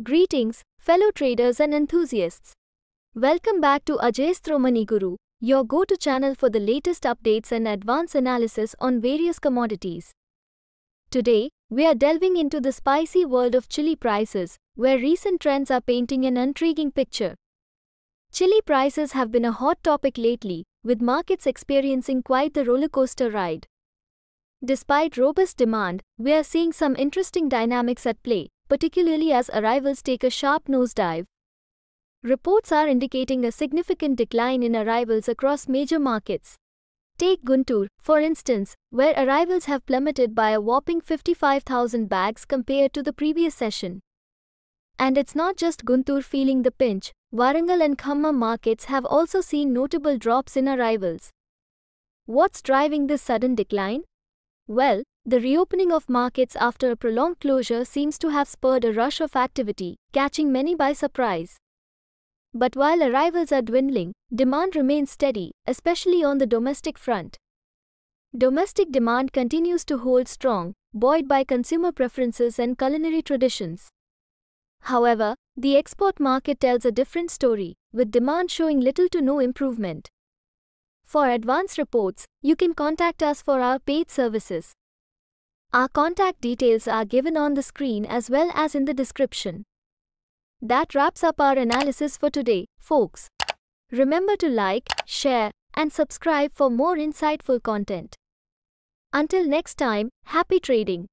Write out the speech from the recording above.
Greetings, fellow traders and enthusiasts. Welcome back to Ajay's Thromani Guru, your go to channel for the latest updates and advanced analysis on various commodities. Today, we are delving into the spicy world of chili prices, where recent trends are painting an intriguing picture. Chili prices have been a hot topic lately, with markets experiencing quite the rollercoaster ride. Despite robust demand, we are seeing some interesting dynamics at play, particularly as arrivals take a sharp nosedive. Reports are indicating a significant decline in arrivals across major markets. Take Guntur, for instance, where arrivals have plummeted by a whopping 55,000 bags compared to the previous session. And it's not just Guntur feeling the pinch, Warangal and Khamma markets have also seen notable drops in arrivals. What's driving this sudden decline? Well, the reopening of markets after a prolonged closure seems to have spurred a rush of activity, catching many by surprise. But while arrivals are dwindling, demand remains steady, especially on the domestic front. Domestic demand continues to hold strong, buoyed by consumer preferences and culinary traditions. However, the export market tells a different story, with demand showing little to no improvement. For advance reports, you can contact us for our paid services. Our contact details are given on the screen as well as in the description. That wraps up our analysis for today, folks. Remember to like, share, and subscribe for more insightful content. Until next time, happy trading.